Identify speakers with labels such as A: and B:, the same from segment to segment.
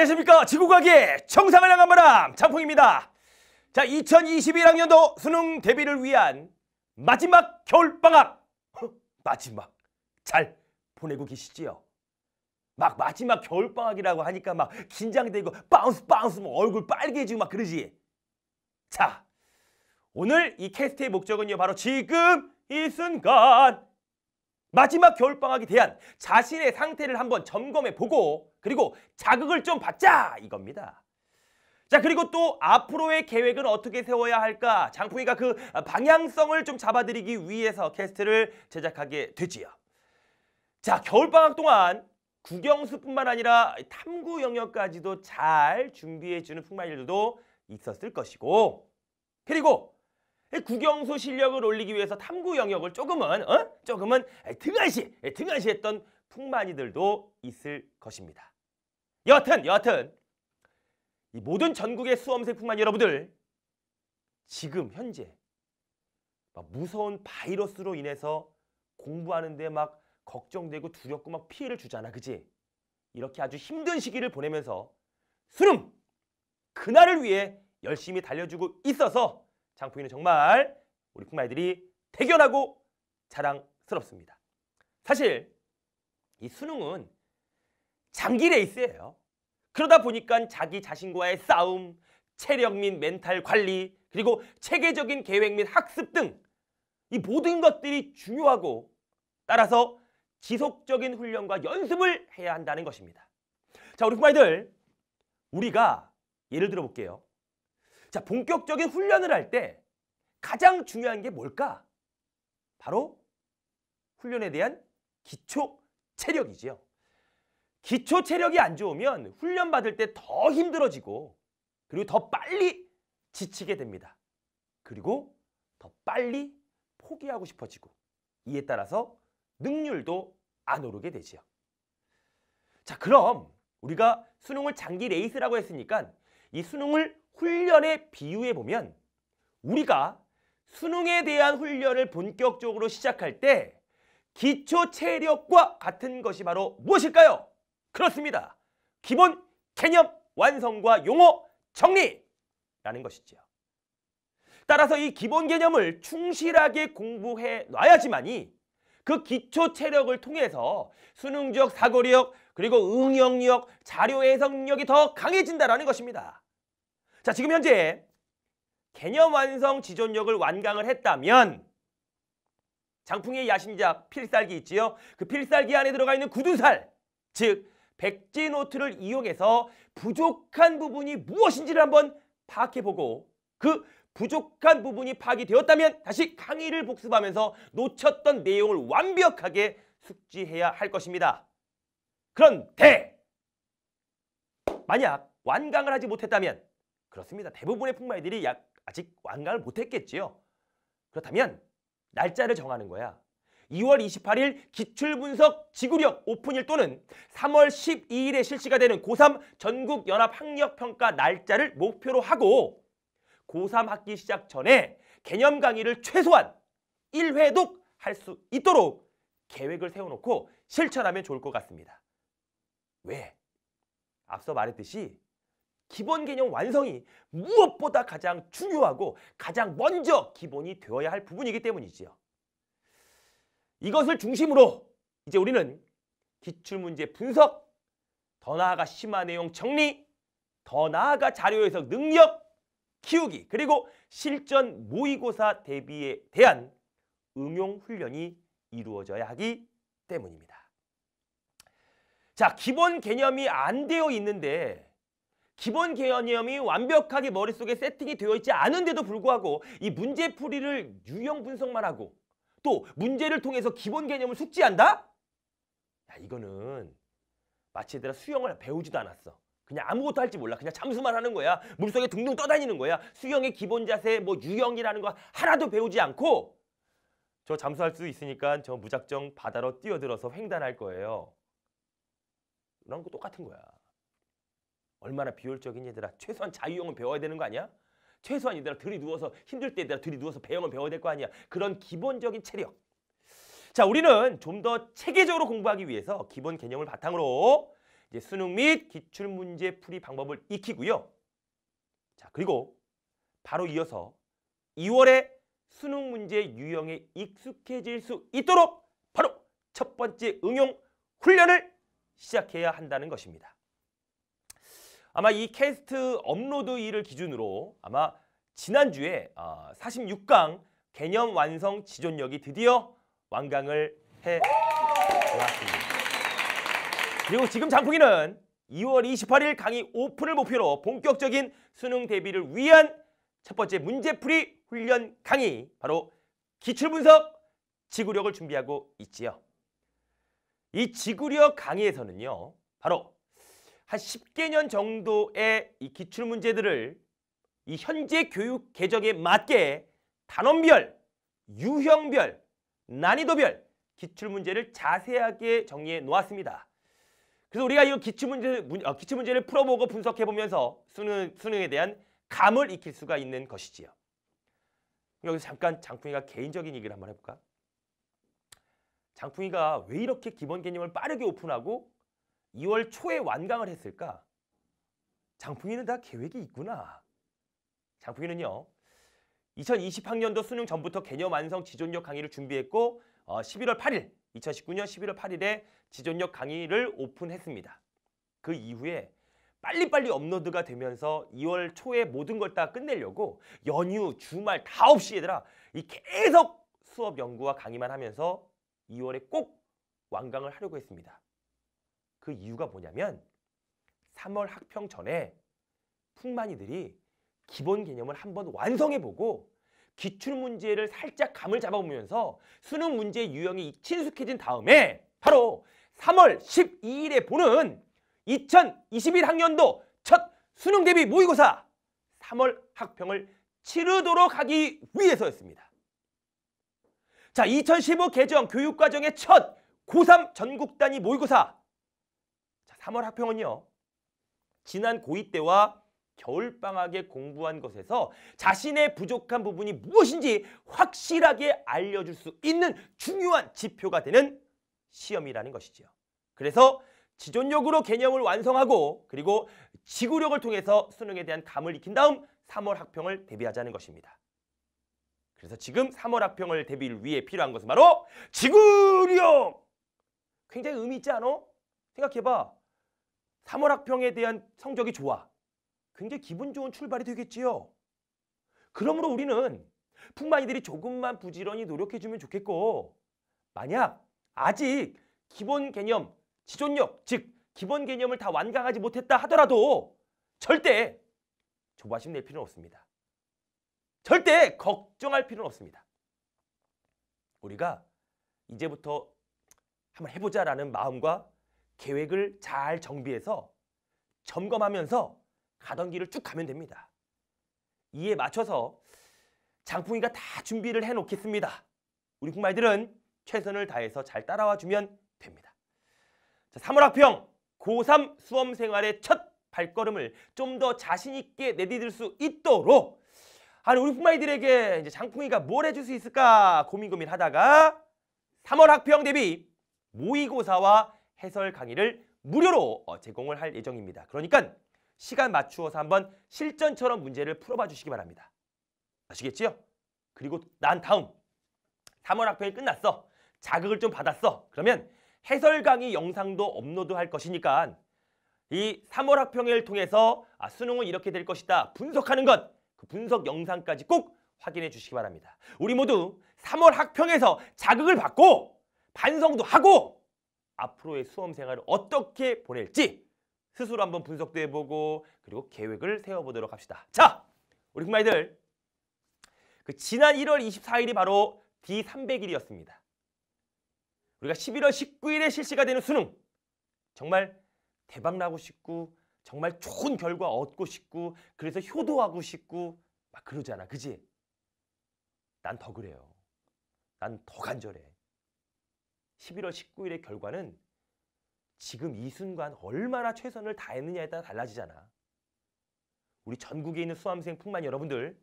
A: 안녕하십니까 지구과학의 청상을 향한 바람 장풍입니다 자 2021학년도 수능 대비를 위한 마지막 겨울방학 마지막 잘 보내고 계시지요 막 마지막 겨울방학이라고 하니까 막 긴장되고 바운스 바운스 뭐 얼굴 빨개지고 막 그러지 자 오늘 이 캐스트의 목적은요 바로 지금 이 순간 마지막 겨울방학에 대한 자신의 상태를 한번 점검해 보고 그리고 자극을 좀 받자 이겁니다. 자 그리고 또 앞으로의 계획은 어떻게 세워야 할까 장풍이가 그 방향성을 좀 잡아드리기 위해서 캐스트를 제작하게 되지요. 자 겨울방학 동안 국영수뿐만 아니라 탐구 영역까지도 잘 준비해주는 풍마일들도 있었을 것이고 그리고 국영수 실력을 올리기 위해서 탐구 영역을 조금은 어? 조금은 등한시 예, 등한시했던 풍만이들도 있을 것입니다. 여하튼 여하튼 이 모든 전국의 수험생 풍만 여러분들 지금 현재 무서운 바이러스로 인해서 공부하는데 막 걱정되고 두렵고 막 피해를 주잖아 그지? 이렇게 아주 힘든 시기를 보내면서 수능 그날을 위해 열심히 달려주고 있어서 장풍이는 정말 우리 쿵마이들이 대견하고 자랑스럽습니다. 사실 이 수능은 장기 레이스예요. 그러다 보니까 자기 자신과의 싸움, 체력 및 멘탈 관리, 그리고 체계적인 계획 및 학습 등 이 모든 것들이 중요하고 따라서 지속적인 훈련과 연습을 해야 한다는 것입니다. 자, 우리 부마이들 우리가 예를 들어 볼게요. 자, 본격적인 훈련을 할 때 가장 중요한 게 뭘까? 바로 훈련에 대한 기초 체력이지요. 기초 체력이 안 좋으면 훈련 받을 때 더 힘들어지고 그리고 더 빨리 지치게 됩니다. 그리고 더 빨리 포기하고 싶어지고 이에 따라서 능률도 안 오르게 되지요. 자 그럼 우리가 수능을 장기 레이스라고 했으니까 이 수능을 훈련에 비유해 보면 우리가 수능에 대한 훈련을 본격적으로 시작할 때 기초 체력과 같은 것이 바로 무엇일까요? 그렇습니다. 기본 개념 완성과 용어 정리라는 것이지요. 따라서 이 기본 개념을 충실하게 공부해 놔야지만이 그 기초 체력을 통해서 수능적 사고력 그리고 응용력, 자료 해석력이 더 강해진다라는 것입니다. 자, 지금 현재 개념 완성 지존력을 완강을 했다면 장풍의 야심작 필살기 있지요? 그 필살기 안에 들어가 있는 구두살, 즉 백지노트를 이용해서 부족한 부분이 무엇인지를 한번 파악해보고 그 부족한 부분이 파악이 되었다면 다시 강의를 복습하면서 놓쳤던 내용을 완벽하게 숙지해야 할 것입니다. 그런데 만약 완강을 하지 못했다면 그렇습니다. 대부분의 풍마이들이 아직 완강을 못했겠지요. 그렇다면 날짜를 정하는 거야. 2월 28일 기출분석 지구력 오픈일 또는 3월 12일에 실시가 되는 고3 전국연합학력평가 날짜를 목표로 하고 고3 학기 시작 전에 개념 강의를 최소한 1회독 할 수 있도록 계획을 세워놓고 실천하면 좋을 것 같습니다. 왜? 앞서 말했듯이 기본 개념 완성이 무엇보다 가장 중요하고 가장 먼저 기본이 되어야 할 부분이기 때문이지요. 이것을 중심으로 이제 우리는 기출문제 분석, 더 나아가 심화 내용 정리, 더 나아가 자료 해석 능력 키우기, 그리고 실전 모의고사 대비에 대한 응용 훈련이 이루어져야 하기 때문입니다. 자, 기본 개념이 안 되어 있는데 기본 개념이 완벽하게 머릿속에 세팅이 되어 있지 않은데도 불구하고 이 문제풀이를 유형 분석만 하고 또 문제를 통해서 기본 개념을 숙지한다? 야 이거는 마치 얘들아 수영을 배우지도 않았어. 그냥 아무것도 할지 몰라. 그냥 잠수만 하는 거야. 물속에 둥둥 떠다니는 거야. 수영의 기본 자세, 뭐 유형이라는 거 하나도 배우지 않고 저 잠수할 수 있으니까 저 무작정 바다로 뛰어들어서 횡단할 거예요. 그런 거 똑같은 거야. 얼마나 비효율적인 얘들아. 최소한 자유형은 배워야 되는 거 아니야? 최소한 얘들아 들이 누워서 힘들 때 얘들아 들이 누워서 배영을 배워야 될 거 아니야. 그런 기본적인 체력. 자, 우리는 좀 더 체계적으로 공부하기 위해서 기본 개념을 바탕으로 이제 수능 및 기출 문제 풀이 방법을 익히고요. 자, 그리고 바로 이어서 2월에 수능 문제 유형에 익숙해질 수 있도록 바로 첫 번째 응용 훈련을 시작해야 한다는 것입니다. 아마 이 캐스트 업로드 일을 기준으로 아마 지난주에 어, 아, 46강 개념 완성 지존력이 드디어 완강을 해 왔습니다. 그리고 지금 장풍이는 2월 28일 강의 오픈을 목표로 본격적인 수능 대비를 위한 첫 번째 문제풀이 훈련 강의 바로 기출분석 지구력을 준비하고 있지요. 이 지구력 강의에서는요. 바로 한 10개년 정도의 이 기출문제들을 이 현재 교육 개정에 맞게 단원별, 유형별, 난이도별 기출문제를 자세하게 정리해 놓았습니다. 그래서 우리가 이 기출문제, 어, 기출문제를 풀어보고 분석해보면서 수능, 수능에 대한 감을 익힐 수가 있는 것이지요. 여기서 잠깐 장풍이가 개인적인 얘기를 한번 해볼까? 장풍이가 왜 이렇게 기본 개념을 빠르게 오픈하고 2월 초에 완강을 했을까? 장풍이는 다 계획이 있구나. 장풍이는요. 2020학년도 수능 전부터 개념 완성 지존력 강의를 준비했고 어, 11월 8일 2019년 11월 8일에 지존력 강의를 오픈했습니다. 그 이후에 빨리빨리 업로드가 되면서 2월 초에 모든 걸 다 끝내려고 연휴, 주말 다 없이 얘들아 이 계속 수업 연구와 강의만 하면서 2월에 꼭 완강을 하려고 했습니다. 그 이유가 뭐냐면 3월 학평 전에 풍만이들이 기본 개념을 한번 완성해보고 기출문제를 살짝 감을 잡아보면서 수능 문제 유형이 친숙해진 다음에 바로 3월 12일에 보는 2021학년도 첫 수능 대비 모의고사 3월 학평을 치르도록 하기 위해서였습니다. 자, 2015 개정 교육과정의 첫 고3 전국단위 모의고사 3월 학평은요. 지난 고2 때와 겨울방학에 공부한 것에서 자신의 부족한 부분이 무엇인지 확실하게 알려줄 수 있는 중요한 지표가 되는 시험이라는 것이지요. 그래서 지존력으로 개념을 완성하고 그리고 지구력을 통해서 수능에 대한 감을 익힌 다음 3월 학평을 대비하자는 것입니다. 그래서 지금 3월 학평을 대비를 위해 필요한 것은 바로 지구력! 굉장히 의미 있지 않아? 생각해봐. 사월학평에 대한 성적이 좋아. 굉장히 기분 좋은 출발이 되겠지요. 그러므로 우리는 풍마이들이 조금만 부지런히 노력해주면 좋겠고 만약 아직 기본 개념, 지존력, 즉 기본 개념을 다 완강하지 못했다 하더라도 절대 조바심 낼 필요는 없습니다. 절대 걱정할 필요는 없습니다. 우리가 이제부터 한번 해보자라는 마음과 계획을 잘 정비해서 점검하면서 가던 길을 쭉 가면 됩니다. 이에 맞춰서 장풍이가 다 준비를 해놓겠습니다. 우리 국말들은 최선을 다해서 잘 따라와 주면 됩니다. 자, 3월 학평 고3 수험생활의 첫 발걸음을 좀 더 자신 있게 내디딜 수 있도록 아니 우리 품마이들에게 이제 장풍이가 뭘 해줄 수 있을까 고민 고민하다가 3월 학평 대비 모의고사와 해설 강의를 무료로 어, 제공을 할 예정입니다. 그러니까 시간 맞추어서 한번 실전처럼 문제를 풀어봐 주시기 바랍니다. 아시겠지요? 그리고 난 다음 3월 학평이 끝났어. 자극을 좀 받았어. 그러면 해설 강의 영상도 업로드할 것이니까 이 3월 학평을 통해서 아, 수능은 이렇게 될 것이다 분석하는 것그 분석 영상까지 꼭 확인해 주시기 바랍니다. 우리 모두 3월 학평에서 자극을 받고 반성도 하고 앞으로의 수험 생활을 어떻게 보낼지 스스로 한번 분석도 해보고 그리고 계획을 세워보도록 합시다. 자, 우리 k u 마이들그 지난 1월 24일이 바로 D300일이었습니다. 우리가 11월 19일에 실시가 되는 수능 정말 대박나고 싶고 정말 좋은 결과 얻고 싶고 그래서 효도하고 싶고 막 그러잖아, 그지? 난 더 그래요. 난 더 간절해. 11월 19일의 결과는 지금 이 순간 얼마나 최선을 다했느냐에 따라 달라지잖아. 우리 전국에 있는 수험생뿐만 여러분들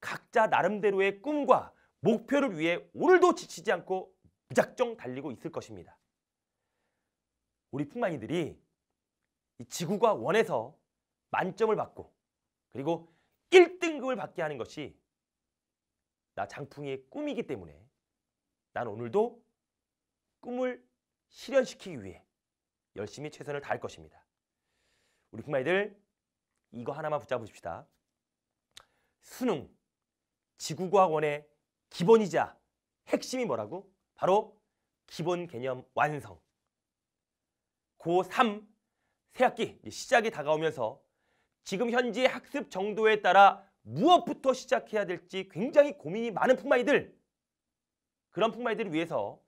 A: 각자 나름대로의 꿈과 목표를 위해 오늘도 지치지 않고 무작정 달리고 있을 것입니다. 우리 풍만이들이 이 지구가 원해서 만점을 받고 그리고 1등급을 받게 하는 것이 나 장풍이의 꿈이기 때문에 난 오늘도 꿈을 실현시키기 위해 열심히 최선을 다할 것입니다. 우리 북마이들 이거 하나만 붙잡으십시다. 수능, 지구과학원의 기본이자 핵심이 뭐라고? 바로 기본 개념 완성. 고3 새학기 시작이 다가오면서 지금 현재 학습 정도에 따라 무엇부터 시작해야 될지 굉장히 고민이 많은 풍마이들 그런 풍마이들을 위해서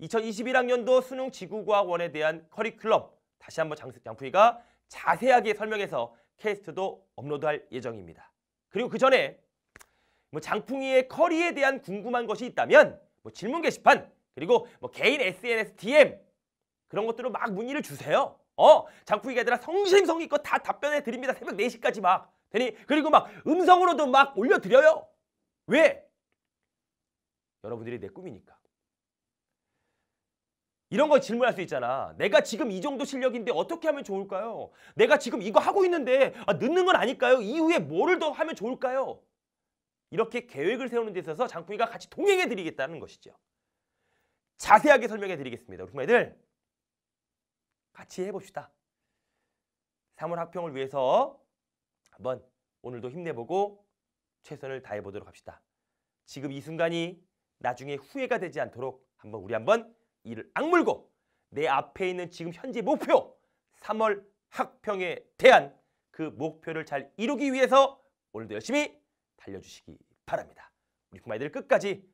A: 2021학년도 수능 지구과학원에 대한 커리큘럼 다시 한번 장풀이가 수장 자세하게 설명해서 캐스트도 업로드할 예정입니다. 그리고 그 전에 뭐 장풍이의 커리에 대한 궁금한 것이 있다면 뭐 질문 게시판 그리고 뭐 개인 SNS DM 그런 것들로 막 문의를 주세요. 어 장풍이가 아니라 성심성의껏 다 답변해 드립니다. 새벽 4시까지 막 되니 그리고 막 음성으로도 막 올려드려요. 왜? 여러분들이 내 꿈이니까. 이런 거 질문할 수 있잖아. 내가 지금 이 정도 실력인데 어떻게 하면 좋을까요? 내가 지금 이거 하고 있는데 아, 늦는 건 아닐까요? 이후에 뭐를 더 하면 좋을까요? 이렇게 계획을 세우는 데 있어서 장풍이가 같이 동행해 드리겠다는 것이죠. 자세하게 설명해 드리겠습니다. 우리 부모들 같이 해봅시다. 3월 학평을 위해서 한번 오늘도 힘내보고 최선을 다해보도록 합시다. 지금 이 순간이 나중에 후회가 되지 않도록 한번 우리 한번 이를 악물고 내 앞에 있는 지금 현재 목표 3월 학평에 대한 그 목표를 잘 이루기 위해서 오늘도 열심히 달려주시기 바랍니다. 우리 부마이들 끝까지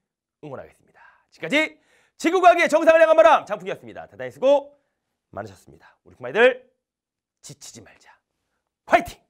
A: 응원하겠습니다. 지금까지 지구과학의 정상을 향한 바람 장풍이었습니다. 대단히 수고 많으셨습니다. 우리 부마이들 지치지 말자. 화이팅!